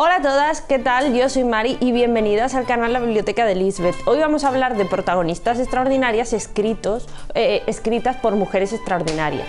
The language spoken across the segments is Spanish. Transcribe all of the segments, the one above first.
Hola a todas, ¿qué tal? Yo soy Mari y bienvenidas al canal La Biblioteca de Lisbeth. Hoy vamos a hablar de protagonistas extraordinarias escritos, eh, escritas por mujeres extraordinarias.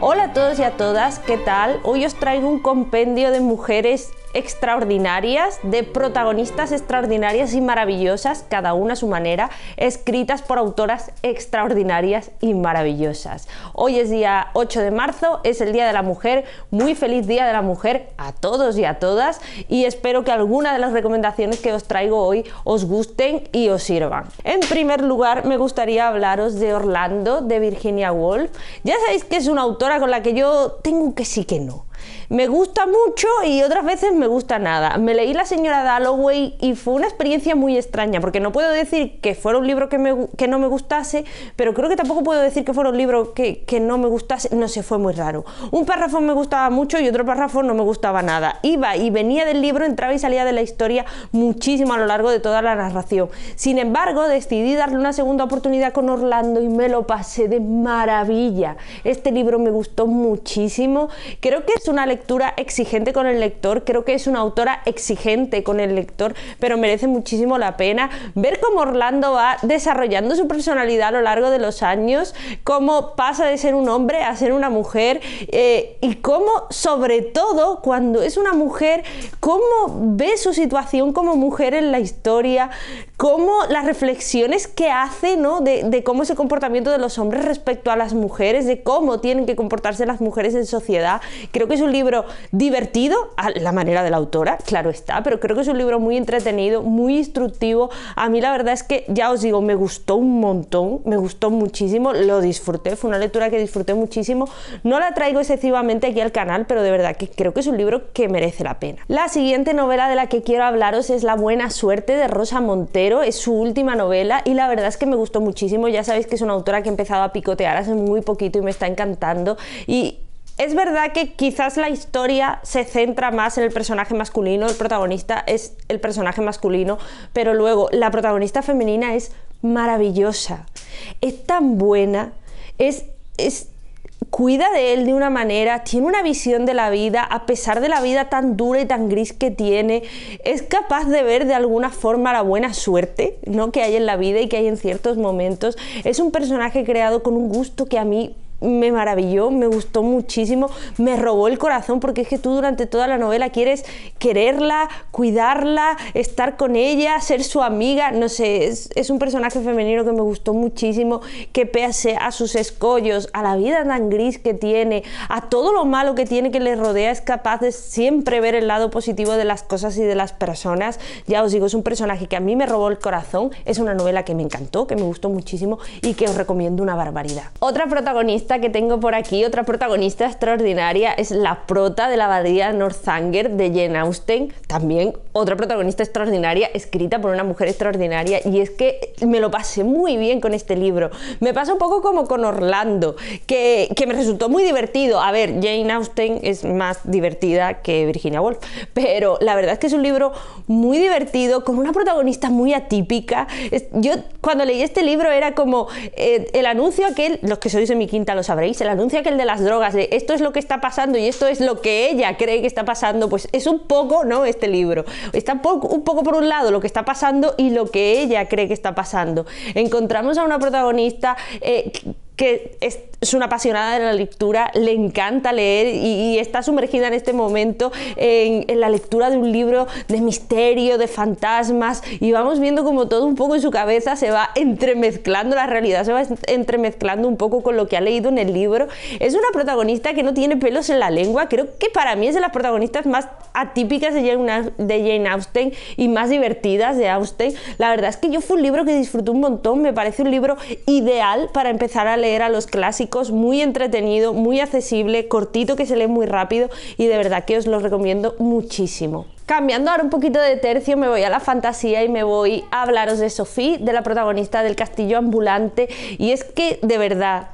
Hola a todos y a todas, ¿qué tal? Hoy os traigo un compendio de mujeres extraordinarias, de protagonistas extraordinarias y maravillosas, cada una a su manera, escritas por autoras extraordinarias y maravillosas. Hoy es día 8 de marzo, es el Día de la Mujer, muy feliz Día de la Mujer a todos y a todas y espero que alguna de las recomendaciones que os traigo hoy os gusten y os sirvan. En primer lugar, me gustaría hablaros de Orlando, de Virginia Woolf. Ya sabéis que es una autora con la que yo tengo que sí que no me gusta mucho y otras veces me gusta nada. Me leí La señora Dalloway y fue una experiencia muy extraña, porque no puedo decir que fuera un libro que, no me gustase, pero creo que tampoco puedo decir que fuera un libro que, que no me gustase. No sé, fue muy raro. Un párrafo me gustaba mucho y otro párrafo no me gustaba nada. Iba y venía del libro, entraba y salía de la historia muchísimo a lo largo de toda la narración. Sin embargo, decidí darle una segunda oportunidad con Orlando y me lo pasé de maravilla. Este libro me gustó muchísimo. Creo que es una lectura exigente con el lector, creo que es una autora exigente con el lector, pero merece muchísimo la pena ver cómo Orlando va desarrollando su personalidad a lo largo de los años, cómo pasa de ser un hombre a ser una mujer eh, y cómo sobre todo cuando es una mujer, cómo ve su situación como mujer en la historia, cómo las reflexiones que hace de, de cómo es el comportamiento de los hombres respecto a las mujeres, de cómo tienen que comportarse las mujeres en sociedad, creo que es un libro divertido, a la manera de la autora, claro está, pero creo que es un libro muy entretenido, muy instructivo. A mí la verdad es que, ya os digo, me gustó un montón, me gustó muchísimo, lo disfruté, fue una lectura que disfruté muchísimo. No la traigo excesivamente aquí al canal, pero de verdad que creo que es un libro que merece la pena. La siguiente novela de la que quiero hablaros es La buena suerte de Rosa Montero, es su última novela y la verdad es que me gustó muchísimo, ya sabéis que es una autora que he empezado a picotear hace muy poquito y me está encantando y es verdad que quizás la historia se centra más en el personaje masculino, el protagonista es el personaje masculino, pero luego la protagonista femenina es maravillosa, es tan buena, es, es cuida de él de una manera, tiene una visión de la vida, a pesar de la vida tan dura y tan gris que tiene, es capaz de ver de alguna forma la buena suerte ¿no? que hay en la vida y que hay en ciertos momentos. Es un personaje creado con un gusto que a mí me maravilló, me gustó muchísimo, me robó el corazón porque es que tú durante toda la novela quieres quererla, cuidarla, estar con ella, ser su amiga, no sé, es, un personaje femenino que me gustó muchísimo, que pese a sus escollos, a la vida tan gris que tiene, a todo lo malo que tiene que le rodea, es capaz de siempre ver el lado positivo de las cosas y de las personas. Ya os digo, es un personaje que a mí me robó el corazón, es una novela que me encantó, que me gustó muchísimo y que os recomiendo una barbaridad. Otra protagonista que tengo por aquí, otra protagonista extraordinaria, es la prota de la abadía Northanger de Jane Austen, también otra protagonista extraordinaria, escrita por una mujer extraordinaria, y es que me lo pasé muy bien con este libro. Me pasa un poco como con Orlando, que, me resultó muy divertido. A ver, Jane Austen es más divertida que Virginia Woolf, pero la verdad es que es un libro muy divertido, con una protagonista muy atípica. Yo cuando leí este libro era como eh, el anuncio aquel, los que sois en mi quinta lo sabréis, el anuncio aquel de las drogas, de esto es lo que está pasando y esto es lo que ella cree que está pasando, pues es un poco, ¿no? Este libro. Está un poco por un lado lo que está pasando y lo que ella cree que está pasando. Encontramos a una protagonista eh, que es es una apasionada de la lectura, le encanta leer y, está sumergida en este momento en, la lectura de un libro de misterio, de fantasmas, y vamos viendo como todo un poco en su cabeza se va entremezclando, la realidad se va entremezclando un poco con lo que ha leído en el libro. Es una protagonista que no tiene pelos en la lengua, creo que para mí es de las protagonistas más atípicas de Jane, de Jane Austen y más divertidas de Austen. La verdad es que yo fue un libro que disfruté un montón, me parece un libro ideal para empezar a leer a los clásicos muy entretenido, muy accesible, cortito que se lee muy rápido y de verdad que os lo recomiendo muchísimo. Cambiando ahora un poquito de tercio, me voy a la fantasía y me voy a hablaros de Sophie, de la protagonista del castillo ambulante. Y es que, de verdad,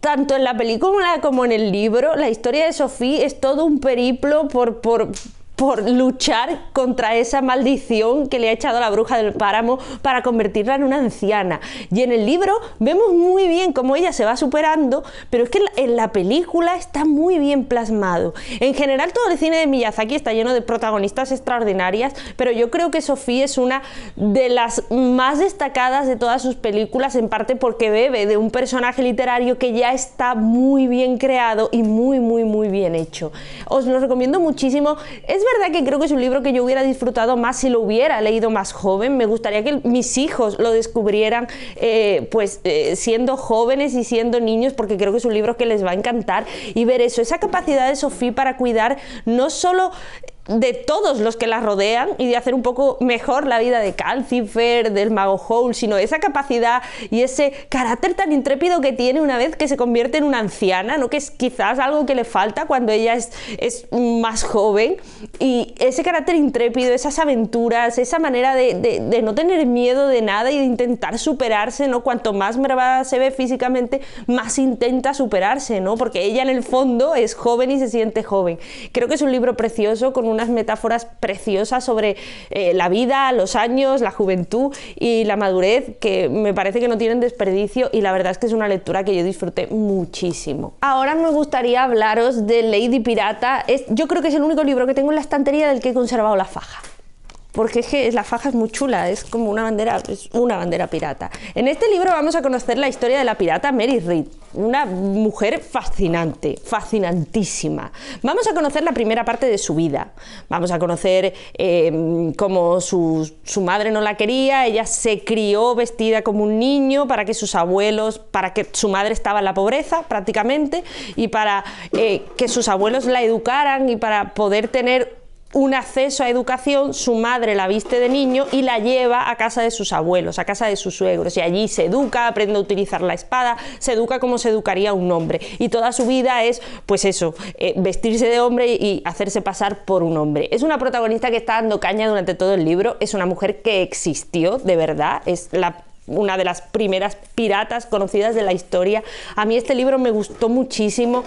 tanto en la película como en el libro, la historia de Sophie es todo un periplo por, por, por luchar contra esa maldición que le ha echado la bruja del páramo para convertirla en una anciana. Y en el libro vemos muy bien cómo ella se va superando, pero es que en la película está muy bien plasmado. En general todo el cine de Miyazaki está lleno de protagonistas extraordinarias, pero yo creo que Sofía es una de las más destacadas de todas sus películas, en parte porque bebe de un personaje literario que ya está muy bien creado y muy, muy, muy bien hecho. Os lo recomiendo muchísimo verdad que creo que es un libro que yo hubiera disfrutado más si lo hubiera leído más joven. Me gustaría que mis hijos lo descubrieran eh, pues eh, siendo jóvenes y siendo niños porque creo que es un libro que les va a encantar y ver eso, esa capacidad de Sofía para cuidar no solo de todos los que la rodean y de hacer un poco mejor la vida de Calcifer, del mago Hole, sino esa capacidad y ese carácter tan intrépido que tiene una vez que se convierte en una anciana, ¿no? que es quizás algo que le falta cuando ella es, más joven. Y ese carácter intrépido, esas aventuras, esa manera de, no tener miedo de nada y de intentar superarse, ¿no? cuanto más mervada se ve físicamente, más intenta superarse, ¿no? porque ella en el fondo es joven y se siente joven. Creo que es un libro precioso con un unas metáforas preciosas sobre eh, la vida, los años, la juventud y la madurez que me parece que no tienen desperdicio y la verdad es que es una lectura que yo disfruté muchísimo. Ahora me gustaría hablaros de Lady Pirata. Es, yo creo que es el único libro que tengo en la estantería del que he conservado la faja porque es que la faja es muy chula, es como una bandera, es una bandera pirata. En este libro vamos a conocer la historia de la pirata Mary Read, una mujer fascinante, fascinantísima. Vamos a conocer la primera parte de su vida, vamos a conocer em, cómo su, madre no la quería, ella se crió vestida como un niño para que sus abuelos, para que su madre estaba en la pobreza prácticamente, y para eh, que sus abuelos la educaran y para poder tener un acceso a educación, su madre la viste de niño y la lleva a casa de sus abuelos, a casa de sus suegros, y allí se educa, aprende a utilizar la espada, se educa como se educaría un hombre, y toda su vida es, pues eso, eh, vestirse de hombre y hacerse pasar por un hombre. Es una protagonista que está dando caña durante todo el libro, es una mujer que existió de verdad, es una de las primeras piratas conocidas de la historia. A mí este libro me gustó muchísimo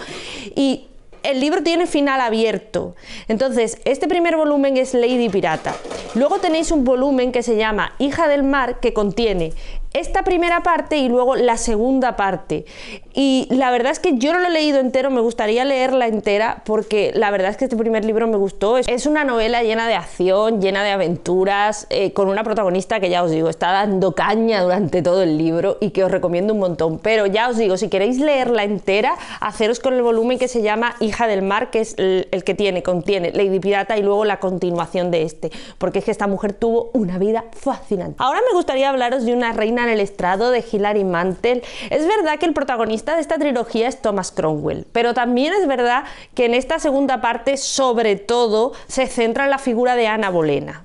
y el libro tiene final abierto. Entonces, este primer volumen es Lady Pirata. Luego tenéis un volumen que se llama Hija del Mar, que contiene esta primera parte y luego la segunda parte. Y la verdad es que yo no lo he leído entero, me gustaría leerla entera porque la verdad es que este primer libro me gustó. Es una novela llena de acción, llena de aventuras, eh, con una protagonista que ya os digo, está dando caña durante todo el libro y que os recomiendo un montón. Pero ya os digo, si queréis leerla entera, haceros con el volumen que se llama Hija del Mar, que es el, el que tiene, contiene Lady Pirata y luego la continuación de este, porque es que esta mujer tuvo una vida fascinante. Ahora me gustaría hablaros de una reina en el estrado de Hilary Mantel. Es verdad que el protagonista de esta trilogía es Thomas Cromwell, pero también es verdad que en esta segunda parte, sobre todo, se centra en la figura de Ana Bolena.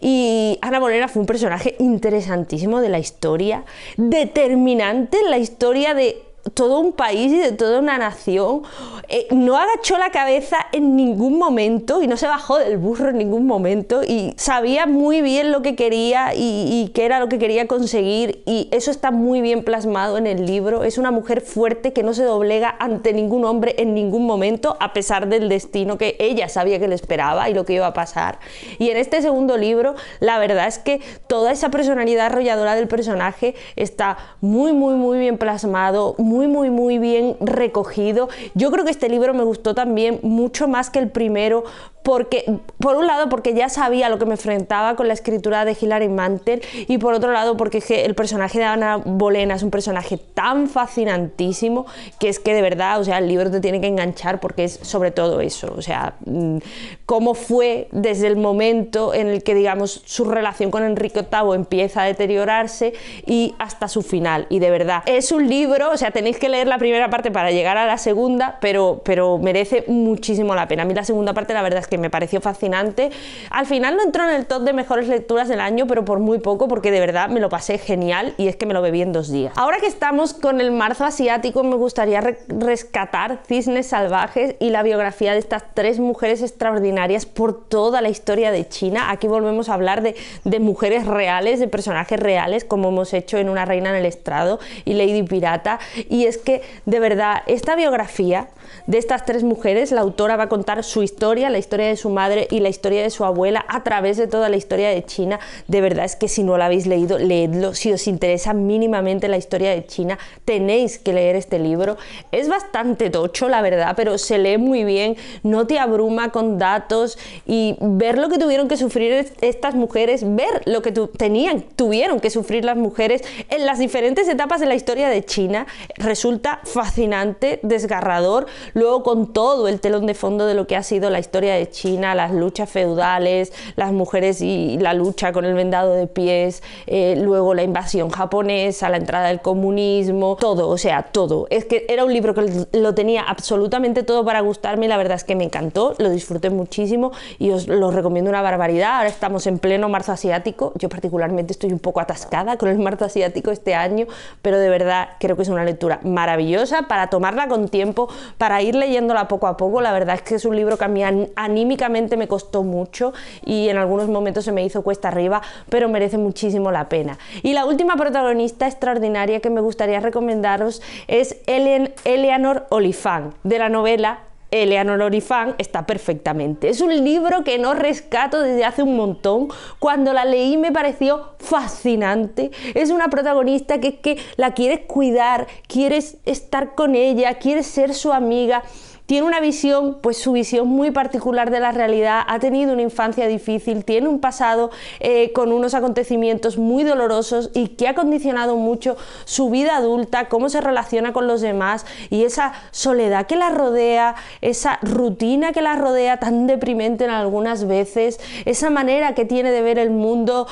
Y Ana Bolena fue un personaje interesantísimo de la historia, determinante en la historia de todo un país y de toda una nación. Eh, no agachó la cabeza en ningún momento y no se bajó del burro en ningún momento y sabía muy bien lo que quería y, qué era lo que quería conseguir y eso está muy bien plasmado en el libro. Es una mujer fuerte que no se doblega ante ningún hombre en ningún momento a pesar del destino que ella sabía que le esperaba y lo que iba a pasar. Y en este segundo libro la verdad es que toda esa personalidad arrolladora del personaje está muy muy muy bien plasmado, muy, muy, muy bien recogido. Yo creo que este libro me gustó también mucho más que el primero porque, por un lado, porque ya sabía lo que me enfrentaba con la escritura de Hilary Mantel y por otro lado, porque el personaje de Ana Bolena es un personaje tan fascinantísimo que es que de verdad, o sea, el libro te tiene que enganchar porque es sobre todo eso, o sea, mm, cómo fue desde el momento en el que, digamos, su relación con Enrique VIII empieza a deteriorarse y hasta su final. Y de verdad, es un libro, o sea, tenéis que leer la primera parte para llegar a la segunda, pero, pero merece muchísimo la pena. A mí la segunda parte la verdad es que me pareció fascinante. Al final no entró en el top de mejores lecturas del año, pero por muy poco, porque de verdad me lo pasé genial y es que me lo bebí en dos días. Ahora que estamos con el marzo asiático, me gustaría rescatar Cisnes Salvajes y la biografía de estas tres mujeres extraordinarias por toda la historia de China. Aquí volvemos a hablar de, de mujeres reales, de personajes reales, como hemos hecho en Una reina en el estrado y Lady Pirata y es que de verdad esta biografía de estas tres mujeres, la autora va a contar su historia, la historia de su madre y la historia de su abuela a través de toda la historia de China. De verdad es que si no la habéis leído, leedlo. Si os interesa mínimamente la historia de China, tenéis que leer este libro. Es bastante tocho, la verdad, pero se lee muy bien, no te abruma con datos y ver lo que tuvieron que sufrir estas mujeres, ver lo que tenían, tuvieron que sufrir las mujeres en las diferentes etapas de la historia de China, resulta fascinante, desgarrador, luego con todo el telón de fondo de lo que ha sido la historia de China, las luchas feudales, las mujeres y la lucha con el vendado de pies, eh, luego la invasión japonesa, la entrada del comunismo, todo, o sea, todo. Es que era un libro que lo tenía absolutamente todo para gustarme y la verdad es que me encantó, lo disfruté muchísimo y os lo recomiendo una barbaridad. Ahora estamos en pleno marzo asiático, yo particularmente estoy un poco atascada con el marzo asiático este año, pero de verdad creo que es una lectura maravillosa para tomarla con tiempo, para ir leyéndola poco a poco. La verdad es que es un libro que a mí anímicamente me costó mucho y en algunos momentos se me hizo cuesta arriba, pero merece muchísimo la pena. Y la última protagonista extraordinaria que me gustaría recomendaros es Eleanor Olifán, de la novela Eleanor Orifán está perfectamente. Es un libro que no rescato desde hace un montón. Cuando la leí me pareció fascinante. Es una protagonista que es que la quieres cuidar, quieres estar con ella, quieres ser su amiga tiene una visión, pues su visión muy particular de la realidad, ha tenido una infancia difícil, tiene un pasado eh, con unos acontecimientos muy dolorosos y que ha condicionado mucho su vida adulta, cómo se relaciona con los demás y esa soledad que la rodea, esa rutina que la rodea tan deprimente en algunas veces, esa manera que tiene de ver el mundo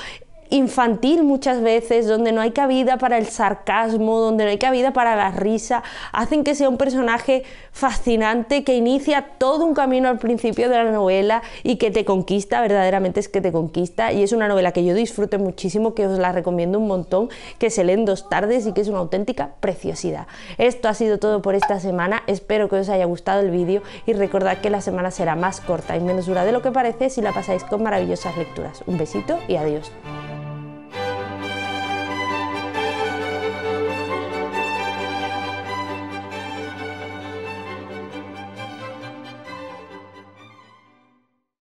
infantil muchas veces, donde no hay cabida para el sarcasmo, donde no hay cabida para la risa, hacen que sea un personaje fascinante que inicia todo un camino al principio de la novela y que te conquista, verdaderamente es que te conquista y es una novela que yo disfruto muchísimo, que os la recomiendo un montón, que se leen dos tardes y que es una auténtica preciosidad. Esto ha sido todo por esta semana, espero que os haya gustado el vídeo y recordad que la semana será más corta y menos dura de lo que parece si la pasáis con maravillosas lecturas. Un besito y adiós.